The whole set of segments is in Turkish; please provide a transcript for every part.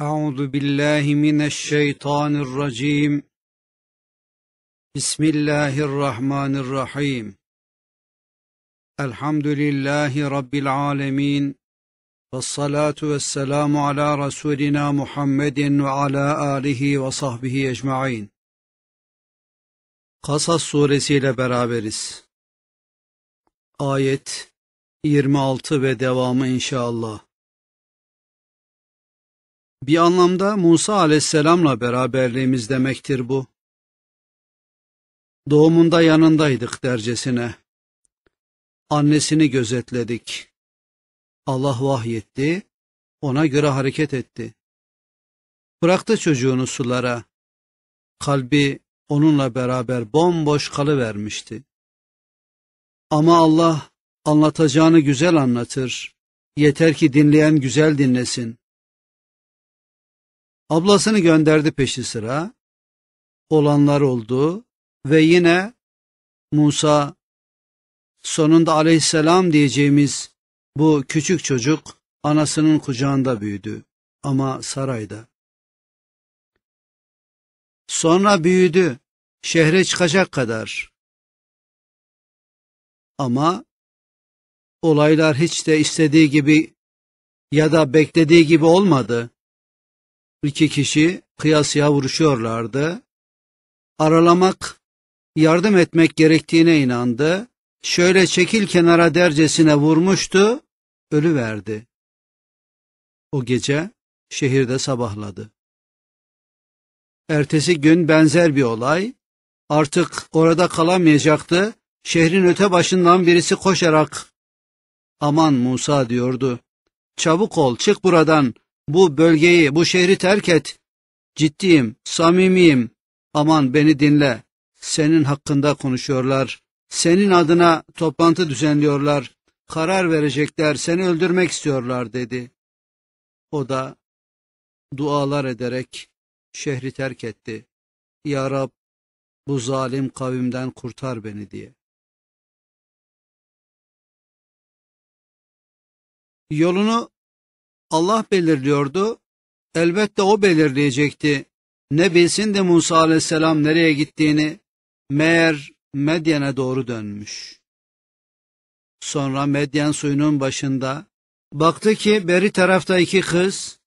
أعوذ بالله من الشيطان الرجيم بسم الله الرحمن الرحيم الحمد لله رب العالمين والصلاة والسلام على رسولنا محمد وعلى آله وصحبه ecmaîn. Kasas suresiyle beraberiz. Ayet 26 ve devamı inşallah. Bir anlamda Musa aleyhisselamla beraberliğimiz demektir bu. Doğumunda yanındaydık dercesine. Annesini gözetledik. Allah vahyetti, ona göre hareket etti. Bıraktı çocuğunu sulara. Kalbi onunla beraber bomboş kalıvermişti. Ama Allah anlatacağını güzel anlatır. Yeter ki dinleyen güzel dinlesin. Ablasını gönderdi peşi sıra. Olanlar oldu ve yine Musa sonunda aleyhisselam diyeceğimiz bu küçük çocuk anasının kucağında büyüdü ama sarayda. Sonra büyüdü şehre çıkacak kadar. Ama olaylar hiç de istediği gibi ya da beklediği gibi olmadı iki kişi kıyasıya vuruşuyorlardı. Aralamak, yardım etmek gerektiğine inandı. Şöyle çekil kenara dercesine vurmuştu, ölü verdi. O gece şehirde sabahladı. Ertesi gün benzer bir olay. Artık orada kalamayacaktı. Şehrin öte başından birisi koşarak aman Musa diyordu. Çabuk ol çık buradan bu bölgeyi, bu şehri terk et. Ciddiyim, samimiyim. Aman beni dinle. Senin hakkında konuşuyorlar. Senin adına toplantı düzenliyorlar. Karar verecekler, seni öldürmek istiyorlar dedi. O da dualar ederek şehri terk etti. Ya Rab bu zalim kavimden kurtar beni diye. Yolunu Allah belirliyordu. Elbette o belirleyecekti. Ne bilsin de Musa aleyhisselam nereye gittiğini. Meğer Medyen'e doğru dönmüş. Sonra Medyen suyunun başında baktı ki beri tarafta iki kız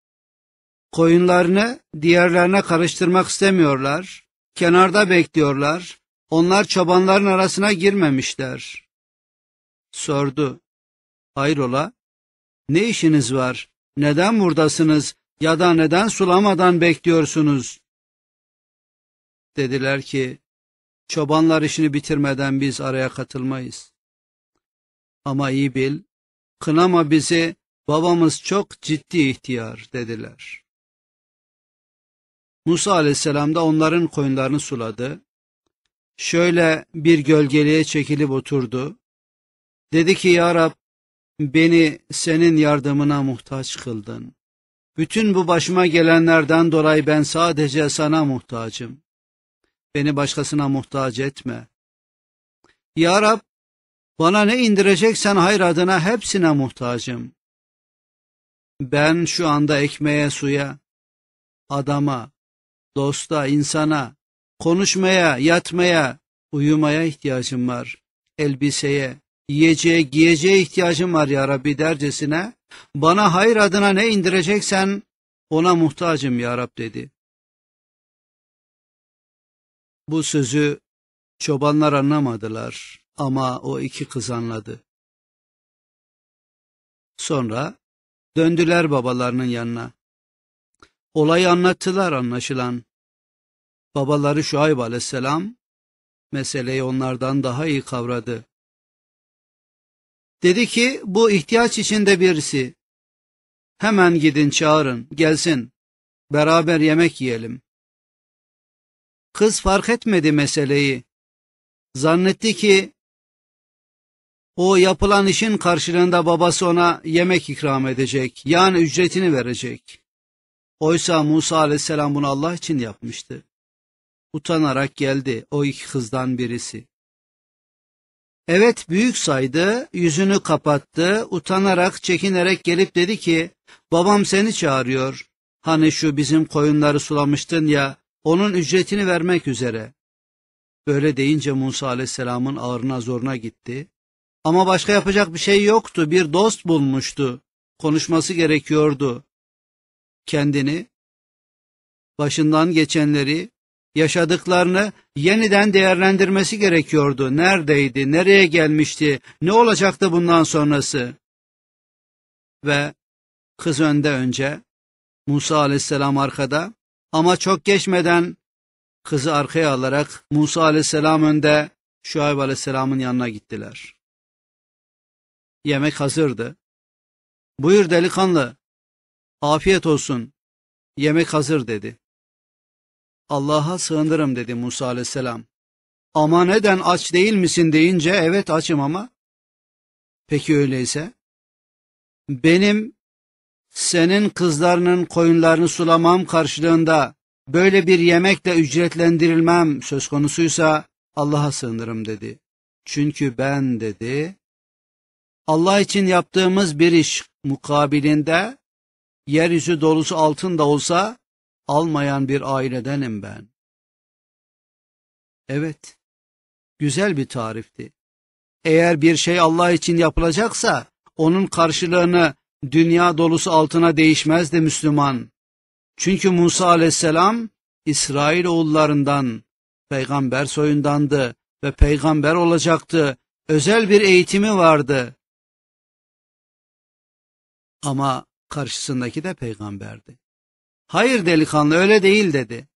koyunlarını diğerlerine karıştırmak istemiyorlar. Kenarda bekliyorlar. Onlar çobanların arasına girmemişler. Sordu. Hayrola? Ne işiniz var? neden buradasınız ya da neden sulamadan bekliyorsunuz? Dediler ki, çobanlar işini bitirmeden biz araya katılmayız. Ama iyi bil, kınama bizi, babamız çok ciddi ihtiyar dediler. Musa aleyhisselam da onların koyunlarını suladı. Şöyle bir gölgeliğe çekilip oturdu. Dedi ki ya Rab beni senin yardımına muhtaç kıldın. Bütün bu başıma gelenlerden dolayı ben sadece sana muhtacım. Beni başkasına muhtaç etme. Ya Rab, bana ne indireceksen hayır adına hepsine muhtacım. Ben şu anda ekmeğe, suya, adama, dosta, insana, konuşmaya, yatmaya, uyumaya ihtiyacım var. Elbiseye, yiyeceğe, giyeceğe ihtiyacım var ya Rabbi dercesine, bana hayır adına ne indireceksen ona muhtacım ya Rab dedi. Bu sözü çobanlar anlamadılar ama o iki kız anladı. Sonra döndüler babalarının yanına. Olayı anlattılar anlaşılan. Babaları Şuayb aleyhisselam meseleyi onlardan daha iyi kavradı. Dedi ki bu ihtiyaç içinde birisi. Hemen gidin çağırın gelsin. Beraber yemek yiyelim. Kız fark etmedi meseleyi. Zannetti ki o yapılan işin karşılığında babası ona yemek ikram edecek. Yani ücretini verecek. Oysa Musa aleyhisselam bunu Allah için yapmıştı. Utanarak geldi o iki kızdan birisi. Evet büyük saydı, yüzünü kapattı, utanarak, çekinerek gelip dedi ki, babam seni çağırıyor. Hani şu bizim koyunları sulamıştın ya, onun ücretini vermek üzere. Böyle deyince Musa aleyhisselamın ağrına zoruna gitti. Ama başka yapacak bir şey yoktu, bir dost bulmuştu. Konuşması gerekiyordu. Kendini, başından geçenleri, yaşadıklarını yeniden değerlendirmesi gerekiyordu. Neredeydi, nereye gelmişti, ne olacaktı bundan sonrası? Ve kız önde önce, Musa aleyhisselam arkada ama çok geçmeden kızı arkaya alarak Musa aleyhisselam önde Şuayb aleyhisselamın yanına gittiler. Yemek hazırdı. Buyur delikanlı, afiyet olsun, yemek hazır dedi. Allah'a sığınırım dedi Musa aleyhisselam. Ama neden aç değil misin deyince evet açım ama. Peki öyleyse benim senin kızlarının koyunlarını sulamam karşılığında böyle bir yemekle ücretlendirilmem söz konusuysa Allah'a sığınırım dedi. Çünkü ben dedi Allah için yaptığımız bir iş mukabilinde yeryüzü dolusu altın da olsa almayan bir ailedenim ben. Evet, güzel bir tarifti. Eğer bir şey Allah için yapılacaksa, onun karşılığını dünya dolusu altına değişmezdi Müslüman. Çünkü Musa aleyhisselam, İsrail oğullarından, peygamber soyundandı ve peygamber olacaktı. Özel bir eğitimi vardı. Ama karşısındaki de peygamberdi. Hayır delikanlı öyle değil dedi.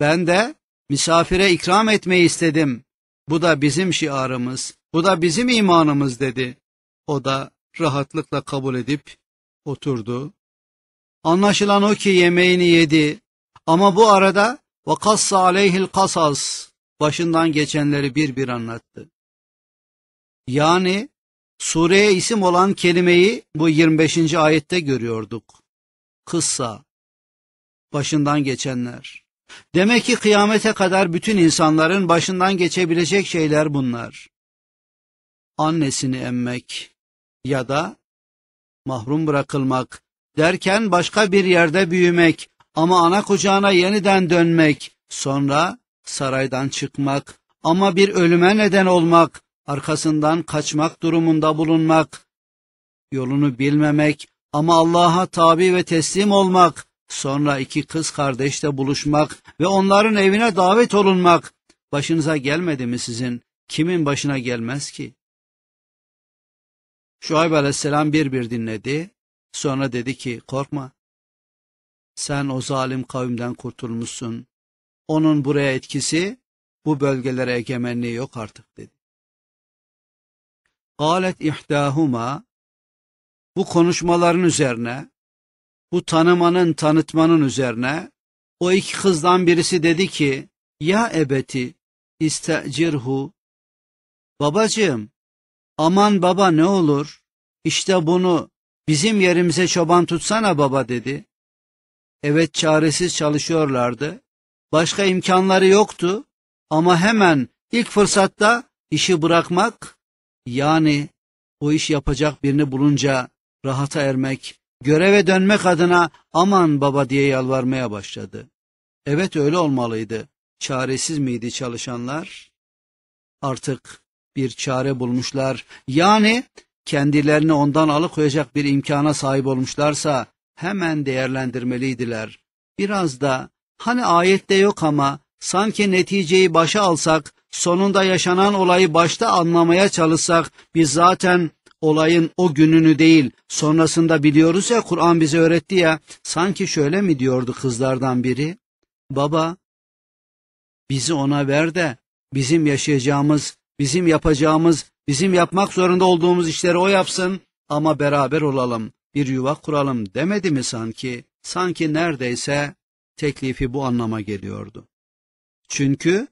Ben de misafire ikram etmeyi istedim. Bu da bizim şiarımız, bu da bizim imanımız dedi. O da rahatlıkla kabul edip oturdu. Anlaşılan o ki yemeğini yedi ama bu arada ve kassa aleyhil kasas başından geçenleri bir bir anlattı. Yani sureye isim olan kelimeyi bu 25. ayette görüyorduk kıssa, başından geçenler. Demek ki kıyamete kadar bütün insanların başından geçebilecek şeyler bunlar. Annesini emmek ya da mahrum bırakılmak derken başka bir yerde büyümek ama ana kucağına yeniden dönmek, sonra saraydan çıkmak ama bir ölüme neden olmak, arkasından kaçmak durumunda bulunmak, yolunu bilmemek, ama Allah'a tabi ve teslim olmak, sonra iki kız kardeşle buluşmak ve onların evine davet olunmak başınıza gelmedi mi sizin? Kimin başına gelmez ki? Şuayb aleyhisselam bir bir dinledi. Sonra dedi ki korkma. Sen o zalim kavimden kurtulmuşsun. Onun buraya etkisi bu bölgelere egemenliği yok artık dedi. Galet ihdahuma bu konuşmaların üzerine, bu tanımanın tanıtmanın üzerine o iki kızdan birisi dedi ki, ya ebeti istecirhu, babacığım aman baba ne olur, işte bunu bizim yerimize çoban tutsana baba dedi. Evet çaresiz çalışıyorlardı. Başka imkanları yoktu ama hemen ilk fırsatta işi bırakmak yani o iş yapacak birini bulunca rahata ermek, göreve dönmek adına aman baba diye yalvarmaya başladı. Evet öyle olmalıydı. Çaresiz miydi çalışanlar? Artık bir çare bulmuşlar. Yani kendilerini ondan alıkoyacak bir imkana sahip olmuşlarsa hemen değerlendirmeliydiler. Biraz da hani ayette yok ama sanki neticeyi başa alsak, sonunda yaşanan olayı başta anlamaya çalışsak biz zaten olayın o gününü değil sonrasında biliyoruz ya Kur'an bize öğretti ya sanki şöyle mi diyordu kızlardan biri? Baba bizi ona ver de bizim yaşayacağımız, bizim yapacağımız, bizim yapmak zorunda olduğumuz işleri o yapsın ama beraber olalım, bir yuva kuralım demedi mi sanki? Sanki neredeyse teklifi bu anlama geliyordu. Çünkü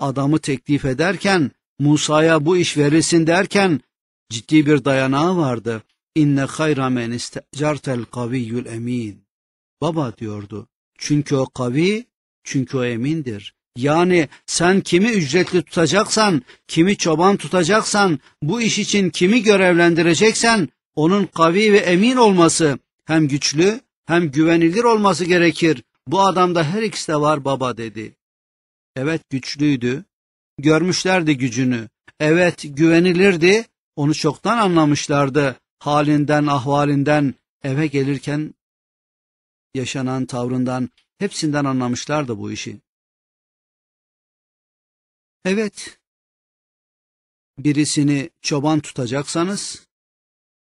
adamı teklif ederken, Musa'ya bu iş verilsin derken ciddi bir dayanağı vardı. İnne hayra men istecartel kaviyyül emin. Baba diyordu. Çünkü o kavi, çünkü o emindir. Yani sen kimi ücretli tutacaksan, kimi çoban tutacaksan, bu iş için kimi görevlendireceksen, onun kavi ve emin olması, hem güçlü hem güvenilir olması gerekir. Bu adamda her ikisi de var baba dedi. Evet güçlüydü. Görmüşlerdi gücünü. Evet güvenilirdi onu çoktan anlamışlardı halinden, ahvalinden, eve gelirken yaşanan tavrından, hepsinden anlamışlardı bu işi. Evet, birisini çoban tutacaksanız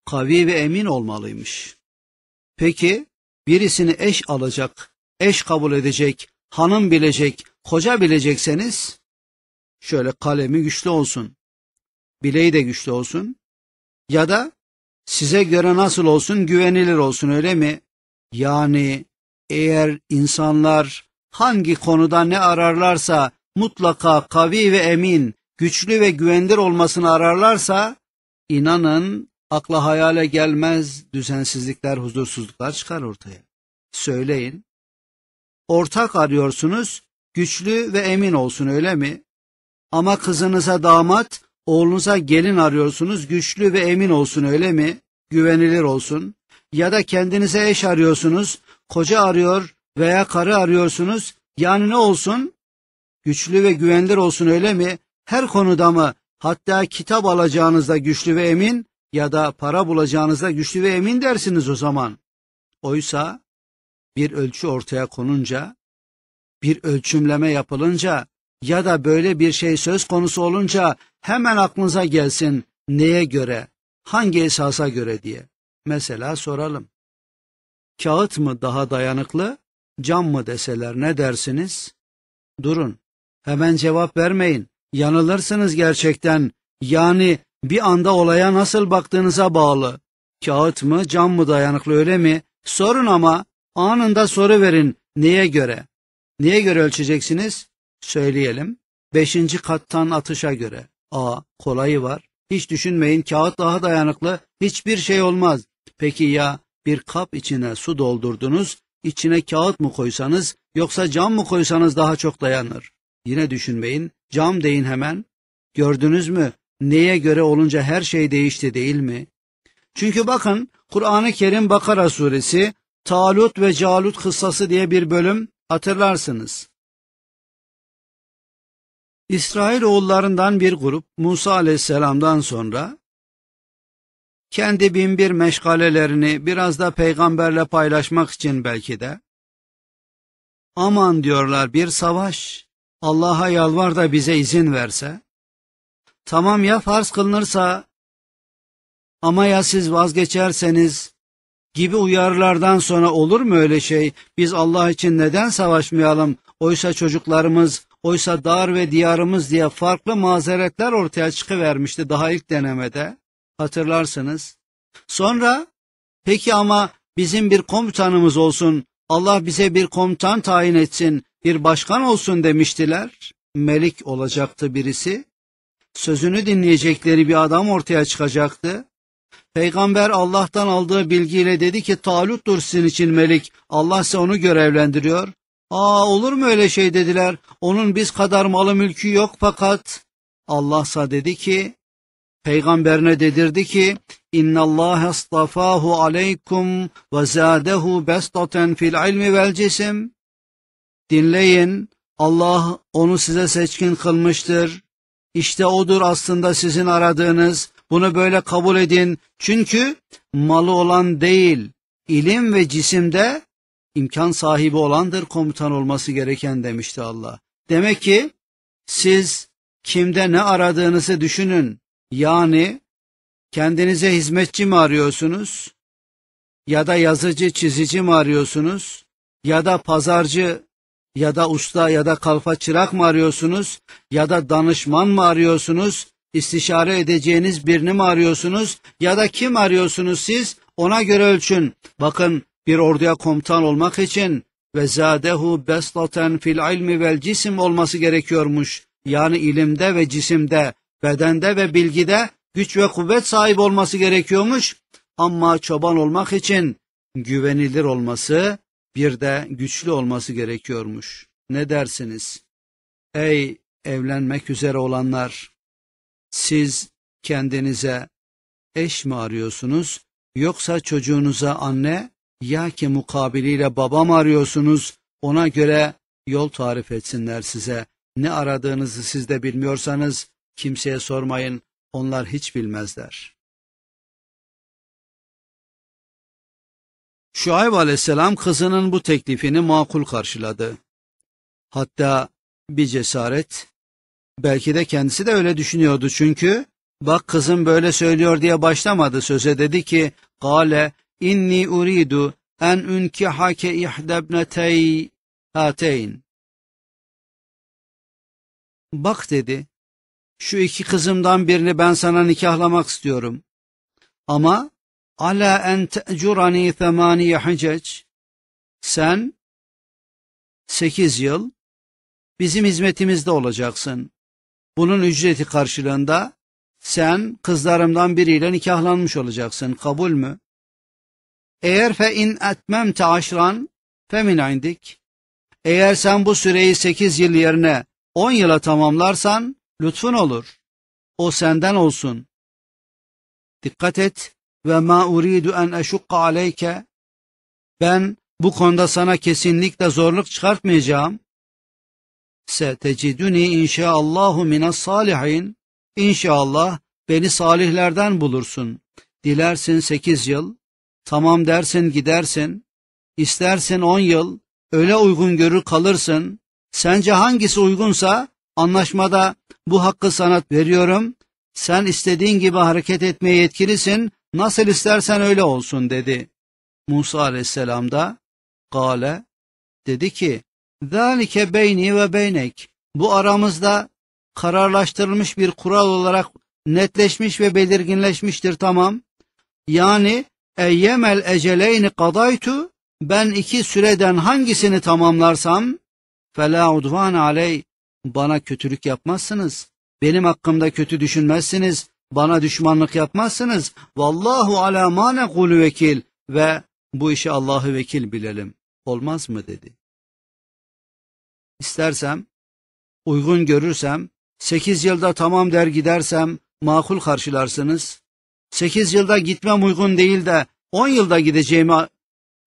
kavi ve emin olmalıymış. Peki birisini eş alacak, eş kabul edecek, hanım bilecek, koca bilecekseniz şöyle kalemi güçlü olsun bileği de güçlü olsun ya da size göre nasıl olsun güvenilir olsun öyle mi? Yani eğer insanlar hangi konuda ne ararlarsa mutlaka kavi ve emin, güçlü ve güvenilir olmasını ararlarsa inanın akla hayale gelmez düzensizlikler, huzursuzluklar çıkar ortaya. Söyleyin. Ortak arıyorsunuz, güçlü ve emin olsun öyle mi? Ama kızınıza damat Oğlunuza gelin arıyorsunuz güçlü ve emin olsun öyle mi? Güvenilir olsun. Ya da kendinize eş arıyorsunuz, koca arıyor veya karı arıyorsunuz. Yani ne olsun? Güçlü ve güvenilir olsun öyle mi? Her konuda mı? Hatta kitap alacağınızda güçlü ve emin ya da para bulacağınızda güçlü ve emin dersiniz o zaman. Oysa bir ölçü ortaya konunca, bir ölçümleme yapılınca ya da böyle bir şey söz konusu olunca hemen aklınıza gelsin neye göre, hangi esasa göre diye. Mesela soralım. Kağıt mı daha dayanıklı, cam mı deseler ne dersiniz? Durun, hemen cevap vermeyin. Yanılırsınız gerçekten. Yani bir anda olaya nasıl baktığınıza bağlı. Kağıt mı, cam mı dayanıklı öyle mi? Sorun ama anında soru verin. Neye göre? Neye göre ölçeceksiniz? Söyleyelim. Beşinci kattan atışa göre. A. Kolayı var. Hiç düşünmeyin kağıt daha dayanıklı. Hiçbir şey olmaz. Peki ya bir kap içine su doldurdunuz, içine kağıt mı koysanız yoksa cam mı koysanız daha çok dayanır. Yine düşünmeyin. Cam deyin hemen. Gördünüz mü? Neye göre olunca her şey değişti değil mi? Çünkü bakın Kur'an-ı Kerim Bakara suresi Talut ve Calut kıssası diye bir bölüm hatırlarsınız. İsrail oğullarından bir grup Musa aleyhisselamdan sonra kendi binbir meşgalelerini biraz da peygamberle paylaşmak için belki de aman diyorlar bir savaş Allah'a yalvar da bize izin verse tamam ya farz kılınırsa ama ya siz vazgeçerseniz gibi uyarılardan sonra olur mu öyle şey? Biz Allah için neden savaşmayalım? Oysa çocuklarımız Oysa dar ve diyarımız diye farklı mazeretler ortaya çıkıvermişti daha ilk denemede. Hatırlarsınız. Sonra peki ama bizim bir komutanımız olsun, Allah bize bir komutan tayin etsin, bir başkan olsun demiştiler. Melik olacaktı birisi. Sözünü dinleyecekleri bir adam ortaya çıkacaktı. Peygamber Allah'tan aldığı bilgiyle dedi ki Talut'tur sizin için melik. Allah ise onu görevlendiriyor. Aa olur mu öyle şey dediler. Onun biz kadar malı mülkü yok fakat Allahsa dedi ki peygamberine dedirdi ki İnna Allah astafahu aleykum ve zadehu bestaten fil ilmi vel cisim. Dinleyin Allah onu size seçkin kılmıştır. İşte odur aslında sizin aradığınız. Bunu böyle kabul edin. Çünkü malı olan değil, ilim ve cisimde imkan sahibi olandır komutan olması gereken demişti Allah. Demek ki siz kimde ne aradığınızı düşünün. Yani kendinize hizmetçi mi arıyorsunuz? Ya da yazıcı, çizici mi arıyorsunuz? Ya da pazarcı ya da usta ya da kalfa çırak mı arıyorsunuz? Ya da danışman mı arıyorsunuz? İstişare edeceğiniz birini mi arıyorsunuz? Ya da kim arıyorsunuz siz? Ona göre ölçün. Bakın bir orduya komutan olmak için ve zadehu beslaten fil ilmi vel cisim olması gerekiyormuş. Yani ilimde ve cisimde, bedende ve bilgide güç ve kuvvet sahip olması gerekiyormuş. Ama çoban olmak için güvenilir olması, bir de güçlü olması gerekiyormuş. Ne dersiniz? Ey evlenmek üzere olanlar, siz kendinize eş mi arıyorsunuz yoksa çocuğunuza anne ya ki mukabiliyle babam arıyorsunuz. Ona göre yol tarif etsinler size. Ne aradığınızı siz de bilmiyorsanız kimseye sormayın. Onlar hiç bilmezler. Şuayb aleyhisselam kızının bu teklifini makul karşıladı. Hatta bir cesaret, belki de kendisi de öyle düşünüyordu çünkü, bak kızım böyle söylüyor diye başlamadı söze dedi ki, Gale inni uridu en ünkihake ihdebnetey hateyn. Bak dedi, şu iki kızımdan birini ben sana nikahlamak istiyorum. Ama ala en te'curani femaniye hicec. Sen sekiz yıl bizim hizmetimizde olacaksın. Bunun ücreti karşılığında sen kızlarımdan biriyle nikahlanmış olacaksın. Kabul mü? Eğer fe in etmemte aşran fe min indik. Eğer sen bu süreyi sekiz yıl yerine on yıla tamamlarsan lütfun olur. O senden olsun. Dikkat et ve ma uridu en eşukka aleyke. Ben bu konuda sana kesinlikle zorluk çıkartmayacağım. Se Seteciduni inşaallahu minas salihin. İnşallah beni salihlerden bulursun. Dilersin sekiz yıl, Tamam dersin gidersin. İstersin on yıl, öyle uygun görür kalırsın. Sence hangisi uygunsa anlaşmada bu hakkı sana veriyorum. Sen istediğin gibi hareket etmeye yetkilisin. Nasıl istersen öyle olsun dedi. Musa aleyhisselam da gale dedi ki Zalike beyni ve beynek. Bu aramızda kararlaştırılmış bir kural olarak netleşmiş ve belirginleşmiştir tamam. Yani eyyemel eceleyni kadaytu ben iki süreden hangisini tamamlarsam fela udvan aley bana kötülük yapmazsınız. Benim hakkımda kötü düşünmezsiniz. Bana düşmanlık yapmazsınız. Vallahu ala ma vekil ve bu işi Allah'ı vekil bilelim. Olmaz mı dedi. İstersem, uygun görürsem, sekiz yılda tamam der gidersem makul karşılarsınız. 8 yılda gitmem uygun değil de 10 yılda gideceğimi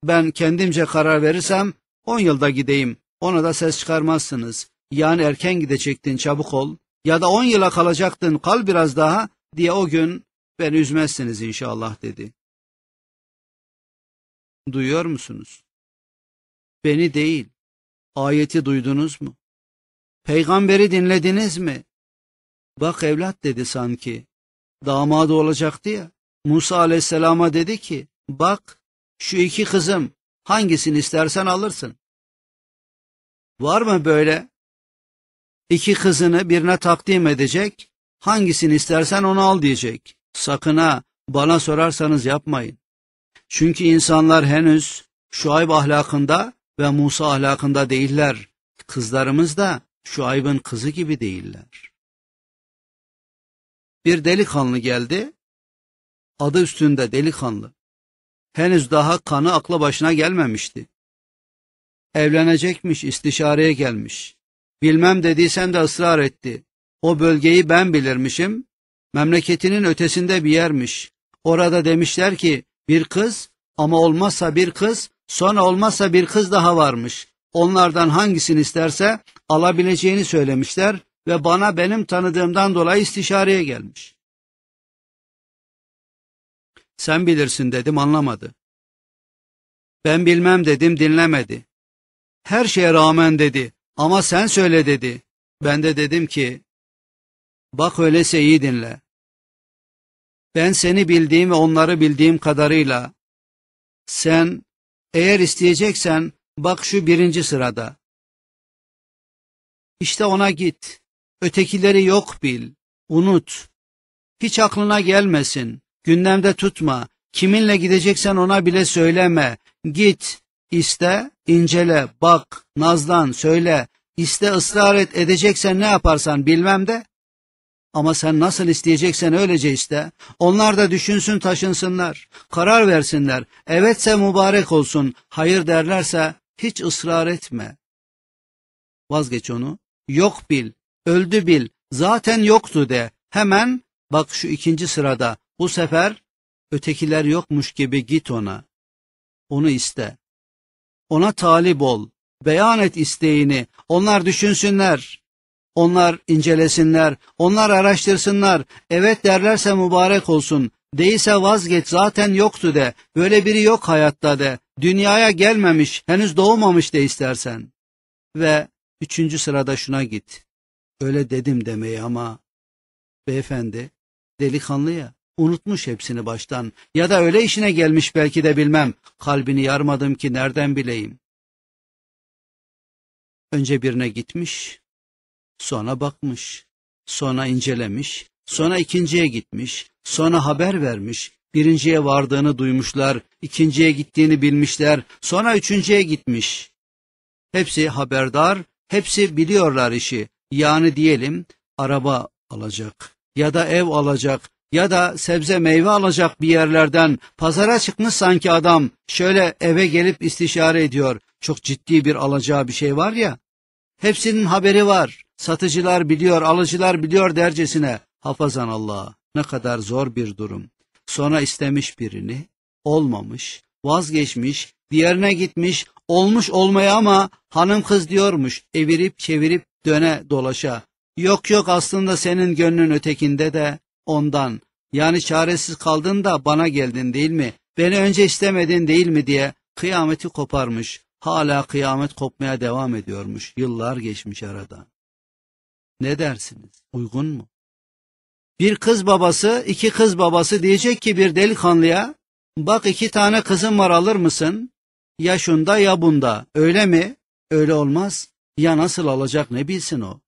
ben kendimce karar verirsem 10 yılda gideyim. Ona da ses çıkarmazsınız. Yani erken gidecektin çabuk ol ya da 10 yıla kalacaktın kal biraz daha diye o gün ben üzmezsiniz inşallah dedi. Duyuyor musunuz? Beni değil. Ayeti duydunuz mu? Peygamberi dinlediniz mi? Bak evlat dedi sanki damadı olacaktı ya. Musa aleyhisselama dedi ki bak şu iki kızım hangisini istersen alırsın. Var mı böyle? İki kızını birine takdim edecek, hangisini istersen onu al diyecek. Sakın ha bana sorarsanız yapmayın. Çünkü insanlar henüz Şuayb ahlakında ve Musa ahlakında değiller. Kızlarımız da Şuayb'ın kızı gibi değiller bir delikanlı geldi. Adı üstünde delikanlı. Henüz daha kanı akla başına gelmemişti. Evlenecekmiş, istişareye gelmiş. Bilmem dediysen de ısrar etti. O bölgeyi ben bilirmişim. Memleketinin ötesinde bir yermiş. Orada demişler ki bir kız ama olmazsa bir kız, sonra olmazsa bir kız daha varmış. Onlardan hangisini isterse alabileceğini söylemişler ve bana benim tanıdığımdan dolayı istişareye gelmiş. Sen bilirsin dedim anlamadı. Ben bilmem dedim dinlemedi. Her şeye rağmen dedi ama sen söyle dedi. Ben de dedim ki bak öyleyse iyi dinle. Ben seni bildiğim ve onları bildiğim kadarıyla sen eğer isteyeceksen bak şu birinci sırada. İşte ona git. Ötekileri yok bil, unut. Hiç aklına gelmesin, gündemde tutma, kiminle gideceksen ona bile söyleme. Git, iste, incele, bak, nazlan, söyle, iste ısrar et edeceksen ne yaparsan bilmem de. Ama sen nasıl isteyeceksen öylece iste. Onlar da düşünsün taşınsınlar. Karar versinler. Evetse mübarek olsun. Hayır derlerse hiç ısrar etme. Vazgeç onu. Yok bil öldü bil, zaten yoktu de. Hemen bak şu ikinci sırada bu sefer ötekiler yokmuş gibi git ona. Onu iste. Ona talip ol. Beyan et isteğini. Onlar düşünsünler. Onlar incelesinler. Onlar araştırsınlar. Evet derlerse mübarek olsun. Değilse vazgeç zaten yoktu de. Böyle biri yok hayatta de. Dünyaya gelmemiş, henüz doğmamış de istersen. Ve üçüncü sırada şuna git öyle dedim demeyi ama beyefendi delikanlı ya unutmuş hepsini baştan ya da öyle işine gelmiş belki de bilmem kalbini yarmadım ki nereden bileyim. Önce birine gitmiş sonra bakmış sonra incelemiş sonra ikinciye gitmiş sonra haber vermiş birinciye vardığını duymuşlar ikinciye gittiğini bilmişler sonra üçüncüye gitmiş. Hepsi haberdar hepsi biliyorlar işi yani diyelim araba alacak ya da ev alacak ya da sebze meyve alacak bir yerlerden pazara çıkmış sanki adam şöyle eve gelip istişare ediyor. Çok ciddi bir alacağı bir şey var ya. Hepsinin haberi var. Satıcılar biliyor, alıcılar biliyor dercesine. Hafazan Allah. Ne kadar zor bir durum. Sonra istemiş birini, olmamış, vazgeçmiş, diğerine gitmiş, olmuş olmaya ama hanım kız diyormuş, evirip çevirip döne dolaşa. Yok yok aslında senin gönlün ötekinde de ondan. Yani çaresiz kaldın da bana geldin değil mi? Beni önce istemedin değil mi diye kıyameti koparmış. Hala kıyamet kopmaya devam ediyormuş. Yıllar geçmiş arada Ne dersiniz? Uygun mu? Bir kız babası, iki kız babası diyecek ki bir delikanlıya, bak iki tane kızım var alır mısın? Ya şunda ya bunda. Öyle mi? Öyle olmaz. Ya nasıl alacak ne bilsin o?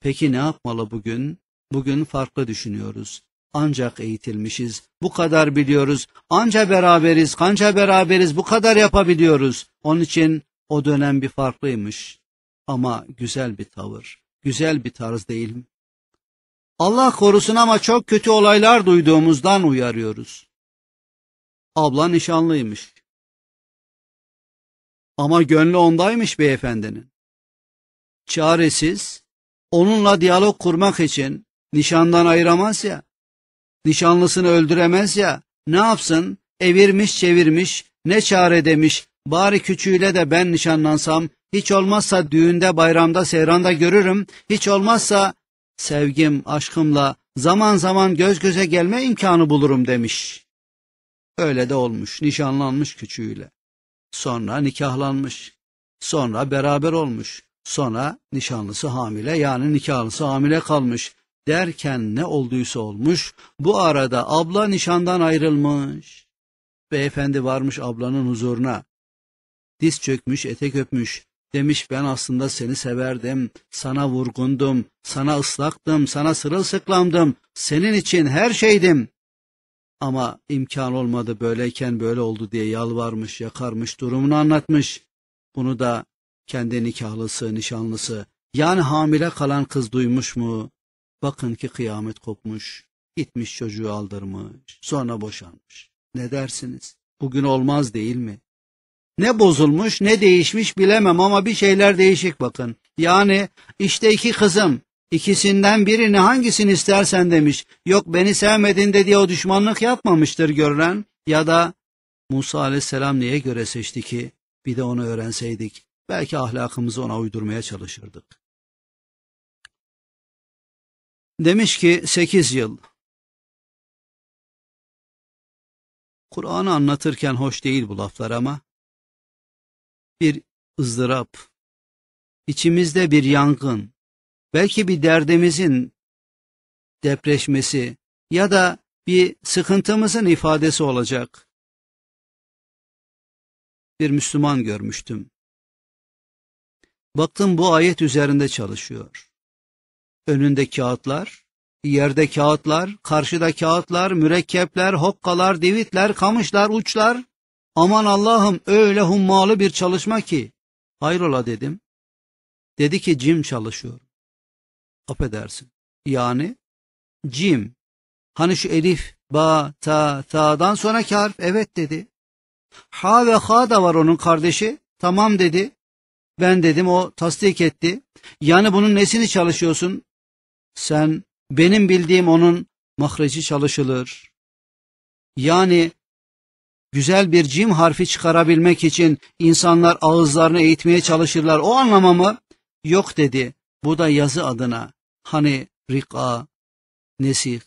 Peki ne yapmalı bugün? Bugün farklı düşünüyoruz. Ancak eğitilmişiz, bu kadar biliyoruz, anca beraberiz, kanca beraberiz, bu kadar yapabiliyoruz. Onun için o dönem bir farklıymış. Ama güzel bir tavır, güzel bir tarz değil mi? Allah korusun ama çok kötü olaylar duyduğumuzdan uyarıyoruz. Abla nişanlıymış. Ama gönlü ondaymış beyefendinin çaresiz, onunla diyalog kurmak için nişandan ayıramaz ya, nişanlısını öldüremez ya, ne yapsın, evirmiş çevirmiş, ne çare demiş, bari küçüğüyle de ben nişanlansam, hiç olmazsa düğünde bayramda seyranda görürüm, hiç olmazsa sevgim, aşkımla zaman zaman göz göze gelme imkanı bulurum demiş. Öyle de olmuş, nişanlanmış küçüğüyle. Sonra nikahlanmış, sonra beraber olmuş, Sonra nişanlısı hamile yani nikahlısı hamile kalmış. Derken ne olduysa olmuş. Bu arada abla nişandan ayrılmış. Beyefendi varmış ablanın huzuruna. Diz çökmüş, etek öpmüş. Demiş ben aslında seni severdim, sana vurgundum, sana ıslaktım, sana sırılsıklamdım, senin için her şeydim. Ama imkan olmadı böyleyken böyle oldu diye yalvarmış, yakarmış, durumunu anlatmış. Bunu da kendi nikahlısı, nişanlısı yani hamile kalan kız duymuş mu? Bakın ki kıyamet kopmuş, gitmiş çocuğu aldırmış, sonra boşanmış. Ne dersiniz? Bugün olmaz değil mi? Ne bozulmuş ne değişmiş bilemem ama bir şeyler değişik bakın. Yani işte iki kızım ikisinden birini hangisini istersen demiş. Yok beni sevmedin de diye o düşmanlık yapmamıştır görülen. Ya da Musa aleyhisselam niye göre seçti ki? Bir de onu öğrenseydik. Belki ahlakımızı ona uydurmaya çalışırdık. Demiş ki sekiz yıl. Kur'an'ı anlatırken hoş değil bu laflar ama bir ızdırap, içimizde bir yangın, belki bir derdimizin depreşmesi ya da bir sıkıntımızın ifadesi olacak. Bir Müslüman görmüştüm. Baktım bu ayet üzerinde çalışıyor. Önünde kağıtlar, yerde kağıtlar, karşıda kağıtlar, mürekkepler, hokkalar, divitler, kamışlar, uçlar. Aman Allah'ım öyle hummalı bir çalışma ki. Hayrola dedim. Dedi ki cim çalışıyor. Affedersin. Yani cim. Hani şu elif, ba, ta, ta'dan sonraki harf evet dedi. Ha ve ha da var onun kardeşi. Tamam dedi. Ben dedim o tasdik etti. Yani bunun nesini çalışıyorsun? Sen benim bildiğim onun mahreci çalışılır. Yani güzel bir cim harfi çıkarabilmek için insanlar ağızlarını eğitmeye çalışırlar. O anlama mı? Yok dedi. Bu da yazı adına. Hani rika, nesih,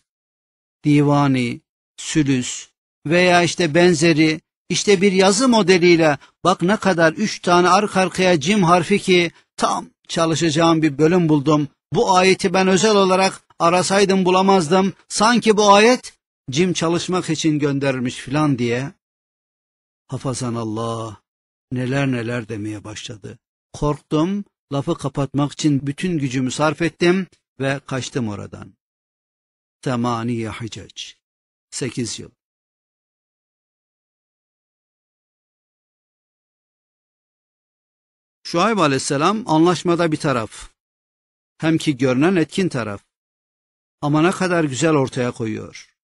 divani, sülüs veya işte benzeri işte bir yazı modeliyle bak ne kadar üç tane arka arkaya cim harfi ki tam çalışacağım bir bölüm buldum. Bu ayeti ben özel olarak arasaydım bulamazdım. Sanki bu ayet cim çalışmak için göndermiş filan diye. Hafazan Allah neler neler demeye başladı. Korktum, lafı kapatmak için bütün gücümü sarf ettim ve kaçtım oradan. Temaniye hacac. Sekiz yıl. Şuayb aleyhisselam anlaşmada bir taraf. Hem ki görünen etkin taraf. Ama ne kadar güzel ortaya koyuyor.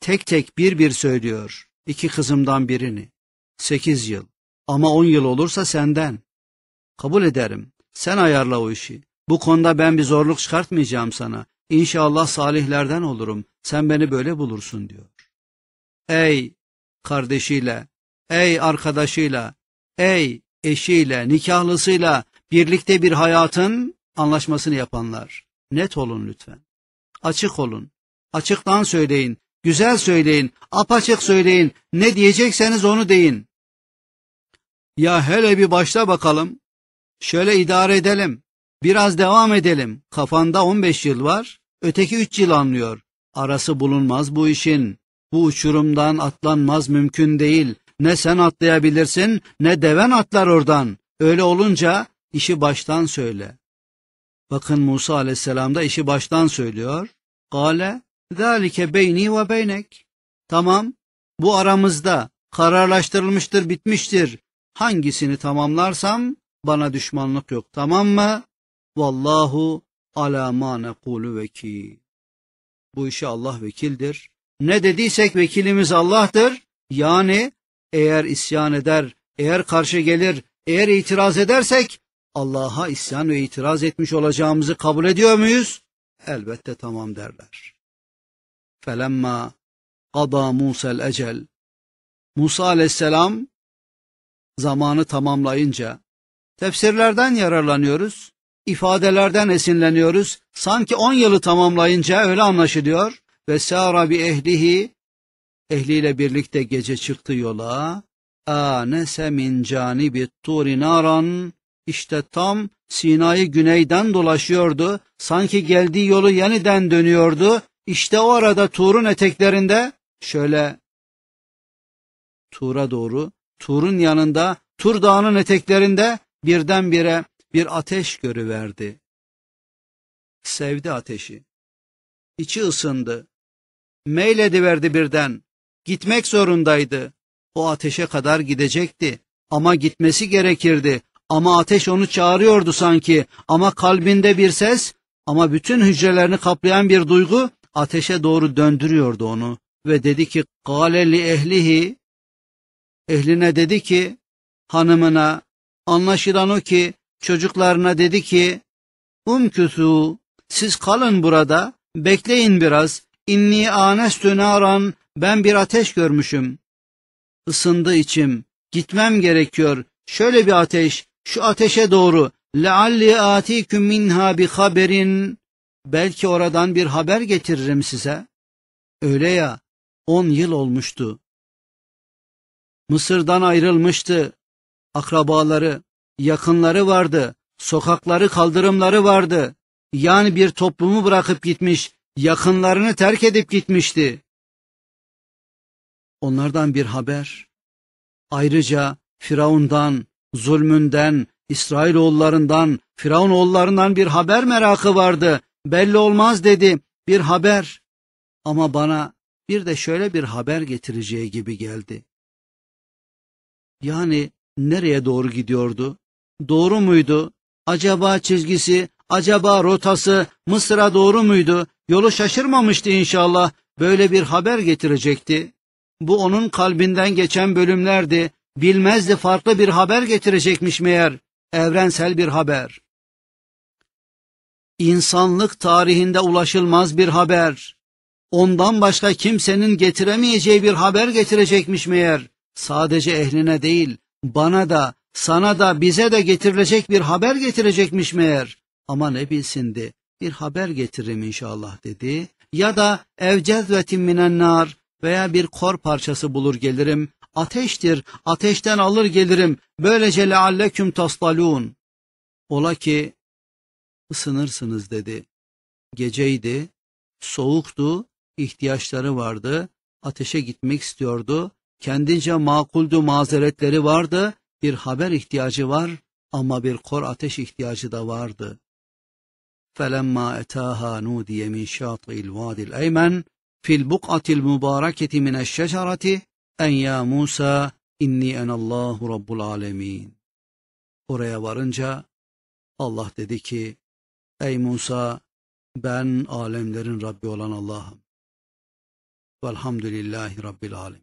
Tek tek bir bir söylüyor. İki kızımdan birini. Sekiz yıl. Ama on yıl olursa senden. Kabul ederim. Sen ayarla o işi. Bu konuda ben bir zorluk çıkartmayacağım sana. İnşallah salihlerden olurum. Sen beni böyle bulursun diyor. Ey kardeşiyle, ey arkadaşıyla, ey eşiyle, nikahlısıyla birlikte bir hayatın anlaşmasını yapanlar. Net olun lütfen. Açık olun. Açıktan söyleyin. Güzel söyleyin. Apaçık söyleyin. Ne diyecekseniz onu deyin. Ya hele bir başla bakalım. Şöyle idare edelim. Biraz devam edelim. Kafanda 15 yıl var. Öteki 3 yıl anlıyor. Arası bulunmaz bu işin. Bu uçurumdan atlanmaz mümkün değil. Ne sen atlayabilirsin ne deven atlar oradan. Öyle olunca işi baştan söyle. Bakın Musa aleyhisselam da işi baştan söylüyor. Kale, zâlike beyni ve beynek. Tamam, bu aramızda kararlaştırılmıştır, bitmiştir. Hangisini tamamlarsam bana düşmanlık yok tamam mı? Vallahu ala ma nekulu Bu işe Allah vekildir. Ne dediysek vekilimiz Allah'tır. Yani eğer isyan eder, eğer karşı gelir, eğer itiraz edersek Allah'a isyan ve itiraz etmiş olacağımızı kabul ediyor muyuz? Elbette tamam derler. Felemma qada Musa'l ecel. Musa aleyhisselam zamanı tamamlayınca tefsirlerden yararlanıyoruz, ifadelerden esinleniyoruz. Sanki on yılı tamamlayınca öyle anlaşılıyor. Ve sâra bi ehlihi Ehliyle birlikte gece çıktı yola. Anese min canibi turi naran. İşte tam Sina'yı güneyden dolaşıyordu. Sanki geldiği yolu yeniden dönüyordu. İşte o arada Tur'un eteklerinde şöyle Tur'a doğru, Tur'un yanında, Tur dağının eteklerinde birdenbire bir ateş görüverdi. Sevdi ateşi. İçi ısındı. Meylediverdi birden. Gitmek zorundaydı. O ateşe kadar gidecekti. Ama gitmesi gerekirdi. Ama ateş onu çağırıyordu sanki. Ama kalbinde bir ses, ama bütün hücrelerini kaplayan bir duygu ateşe doğru döndürüyordu onu. Ve dedi ki, قَالَ ehlihi Ehline dedi ki, hanımına, anlaşılan o ki, çocuklarına dedi ki, umküsü, siz kalın burada, bekleyin biraz, inni anestü naran ben bir ateş görmüşüm. Isındı içim, gitmem gerekiyor. Şöyle bir ateş, şu ateşe doğru. لَعَلِّ آتِيكُمْ minha bi haberin. Belki oradan bir haber getiririm size. Öyle ya, on yıl olmuştu. Mısır'dan ayrılmıştı. Akrabaları, yakınları vardı. Sokakları, kaldırımları vardı. Yani bir toplumu bırakıp gitmiş, yakınlarını terk edip gitmişti onlardan bir haber. Ayrıca Firavundan, zulmünden, İsrailoğullarından, Firavunoğullarından bir haber merakı vardı. Belli olmaz dedi bir haber. Ama bana bir de şöyle bir haber getireceği gibi geldi. Yani nereye doğru gidiyordu? Doğru muydu? Acaba çizgisi, acaba rotası Mısır'a doğru muydu? Yolu şaşırmamıştı inşallah. Böyle bir haber getirecekti. Bu onun kalbinden geçen bölümlerdi. Bilmezdi farklı bir haber getirecekmiş meğer. Evrensel bir haber. İnsanlık tarihinde ulaşılmaz bir haber. Ondan başka kimsenin getiremeyeceği bir haber getirecekmiş meğer. Sadece ehline değil, bana da, sana da, bize de getirilecek bir haber getirecekmiş meğer. Ama ne bilsindi, bir haber getiririm inşallah dedi. Ya da evcezvetin minen nar, veya bir kor parçası bulur gelirim. Ateştir, ateşten alır gelirim. Böylece lealleküm taslalun. Ola ki ısınırsınız dedi. Geceydi, soğuktu, ihtiyaçları vardı, ateşe gitmek istiyordu, kendince makuldü, mazeretleri vardı, bir haber ihtiyacı var ama bir kor ateş ihtiyacı da vardı. فَلَمَّا اَتَاهَا نُودِيَ مِنْ شَاطِئِ الْوَادِ الْاَيْمَنِ fil buk'atil mübareketi mineşşecerati en ya Musa inni enallahu rabbul alemin. Oraya varınca Allah dedi ki ey Musa ben alemlerin Rabbi olan Allah'ım. Velhamdülillahi Rabbil alemin.